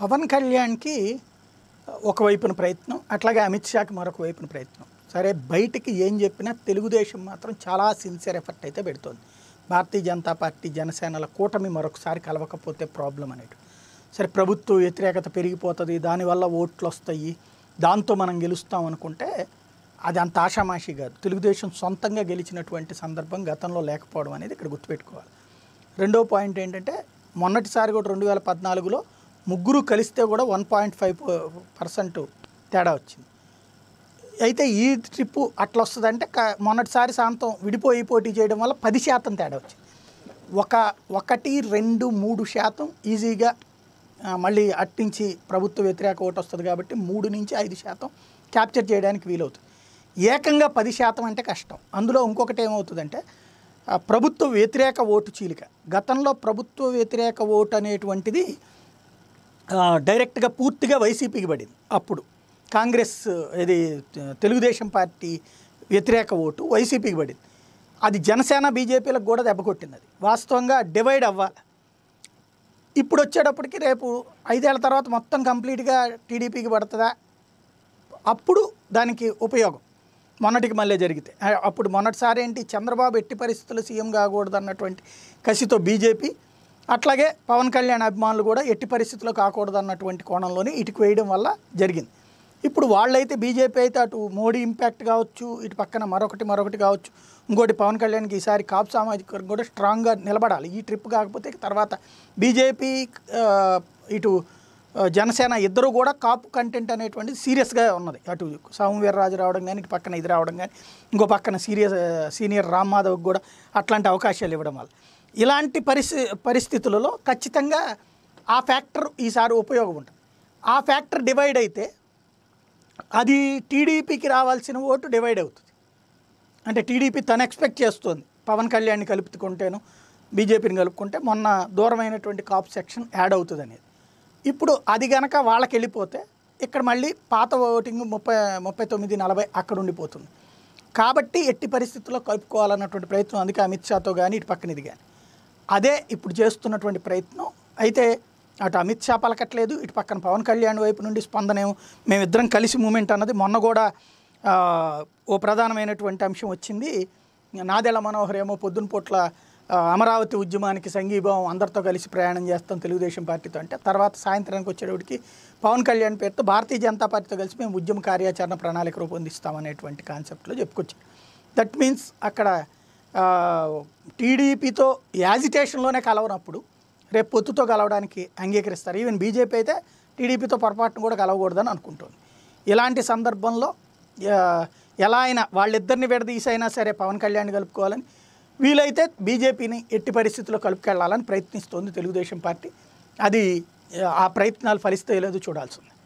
పవన్ కళ్యాణ్కి ఒకవైపున ప్రయత్నం అట్లాగే అమిత్ షాకి మరొక వైపున ప్రయత్నం సరే బయటికి ఏం చెప్పినా తెలుగుదేశం మాత్రం చాలా సిన్సియర్ ఎఫర్ట్ అయితే పెడుతోంది భారతీయ జనతా పార్టీ జనసేనల కూటమి మరొకసారి కలవకపోతే ప్రాబ్లం అనేది సరే ప్రభుత్వ వ్యతిరేకత పెరిగిపోతుంది దానివల్ల ఓట్లు వస్తాయి దాంతో మనం గెలుస్తాం అనుకుంటే అది అంత ఆషామాషి కాదు తెలుగుదేశం సొంతంగా గెలిచినటువంటి సందర్భం గతంలో లేకపోవడం అనేది ఇక్కడ గుర్తుపెట్టుకోవాలి రెండో పాయింట్ ఏంటంటే మొన్నటిసారి కూడా రెండు వేల పద్నాలుగులో ముగ్గురు కలిస్తే కూడా వన్ పాయింట్ ఫైవ్ పర్సెంట్ తేడా వచ్చింది అయితే ఈ ట్రిప్ అట్లా వస్తుందంటే మొన్నటిసారి సాంతం విడిపోయి పోటీ చేయడం వల్ల పది శాతం తేడా వచ్చింది ఒక ఒకటి రెండు మూడు శాతం ఈజీగా మళ్ళీ అట్టించి ప్రభుత్వ వ్యతిరేక ఓటు వస్తుంది కాబట్టి మూడు నుంచి ఐదు శాతం క్యాప్చర్ చేయడానికి వీలవుతుంది ఏకంగా పది శాతం అంటే కష్టం అందులో ఇంకొకటి ఏమవుతుందంటే ప్రభుత్వ వ్యతిరేక ఓటు చీలిక గతంలో ప్రభుత్వ వ్యతిరేక ఓటు అనేటువంటిది డైరెక్ట్గా పూర్తిగా వైసీపీకి పడింది అప్పుడు కాంగ్రెస్ ఇది తెలుగుదేశం పార్టీ వ్యతిరేక ఓటు వైసీపీకి పడింది అది జనసేన బీజేపీలకు కూడా దెబ్బకొట్టింది అది వాస్తవంగా డివైడ్ అవ్వాలి ఇప్పుడు వచ్చేటప్పటికి రేపు ఐదేళ్ల తర్వాత మొత్తం కంప్లీట్గా టీడీపీకి పడుతుందా అప్పుడు దానికి ఉపయోగం మొన్నటికి మళ్ళీ జరిగితే అప్పుడు మొన్నటిసారి ఏంటి చంద్రబాబు ఎట్టి పరిస్థితులు సీఎం కాకూడదు అన్నటువంటి కసితో బీజేపీ అట్లాగే పవన్ కళ్యాణ్ అభిమానులు కూడా ఎట్టి పరిస్థితుల్లో కాకూడదు అన్నటువంటి కోణంలోనే ఇటుకు వేయడం వల్ల జరిగింది ఇప్పుడు వాళ్ళైతే బీజేపీ అయితే అటు మోడీ ఇంపాక్ట్ కావచ్చు ఇటు పక్కన మరొకటి మరొకటి కావచ్చు ఇంకోటి పవన్ కళ్యాణ్కి ఈసారి కాపు సామాజిక వర్గం కూడా స్ట్రాంగ్గా నిలబడాలి ఈ ట్రిప్ కాకపోతే తర్వాత బీజేపీ ఇటు జనసేన ఇద్దరు కూడా కాపు కంటెంట్ అనేటువంటిది సీరియస్గా ఉన్నది అటు రాజు రావడం కానీ ఇటు పక్కన ఇది రావడం కానీ ఇంకో పక్కన సీరియస్ సీనియర్ రామ్ మాధవ్కి కూడా అట్లాంటి అవకాశాలు ఇవ్వడం వల్ల ఇలాంటి పరిస్థి పరిస్థితులలో ఖచ్చితంగా ఆ ఫ్యాక్టర్ ఈసారి ఉపయోగం ఉంటుంది ఆ ఫ్యాక్టర్ డివైడ్ అయితే అది టీడీపీకి రావాల్సిన ఓటు డివైడ్ అవుతుంది అంటే టీడీపీ తను ఎక్స్పెక్ట్ చేస్తుంది పవన్ కళ్యాణ్ని కలుపుకుంటేను బీజేపీని కలుపుకుంటే మొన్న దూరమైనటువంటి కాప్ సెక్షన్ యాడ్ అవుతుంది అనేది ఇప్పుడు అది గనక వాళ్ళకి వెళ్ళిపోతే ఇక్కడ మళ్ళీ పాత ఓటింగ్ ముప్పై ముప్పై తొమ్మిది నలభై అక్కడ ఉండిపోతుంది కాబట్టి ఎట్టి పరిస్థితుల్లో కలుపుకోవాలన్నటువంటి ప్రయత్నం అందుకే అమిత్ షాతో కానీ ఇటు పక్కనది కానీ అదే ఇప్పుడు చేస్తున్నటువంటి ప్రయత్నం అయితే అటు అమిత్ షా పలకట్లేదు ఇటు పక్కన పవన్ కళ్యాణ్ వైపు నుండి స్పందనేమో మేమిద్దరం కలిసి మూమెంట్ అన్నది మొన్న కూడా ఓ ప్రధానమైనటువంటి అంశం వచ్చింది నాదెల మనోహర్ ఏమో పొద్దున పొట్ల అమరావతి ఉద్యమానికి సంఘీభావం అందరితో కలిసి ప్రయాణం చేస్తాం తెలుగుదేశం పార్టీతో అంటే తర్వాత సాయంత్రానికి వచ్చేటప్పటికి పవన్ కళ్యాణ్ పేరుతో భారతీయ జనతా పార్టీతో కలిసి మేము ఉద్యమ కార్యాచరణ ప్రణాళిక రూపొందిస్తామనేటువంటి కాన్సెప్ట్లో చెప్పుకొచ్చాం దట్ మీన్స్ అక్కడ టీడీపీతో యాజిటేషన్లోనే కలవనప్పుడు రేపు పొత్తుతో కలవడానికి అంగీకరిస్తారు ఈవెన్ బీజేపీ అయితే టీడీపీతో పొరపాటును కూడా కలవకూడదని అనుకుంటుంది ఇలాంటి సందర్భంలో ఎలా అయినా వాళ్ళిద్దరిని విడదీసైనా సరే పవన్ కళ్యాణ్ కలుపుకోవాలని వీలైతే బీజేపీని ఎట్టి పరిస్థితుల్లో కలుపుకెళ్లాలని ప్రయత్నిస్తోంది తెలుగుదేశం పార్టీ అది ఆ ప్రయత్నాలు ఫలిస్తే లేదో చూడాల్సింది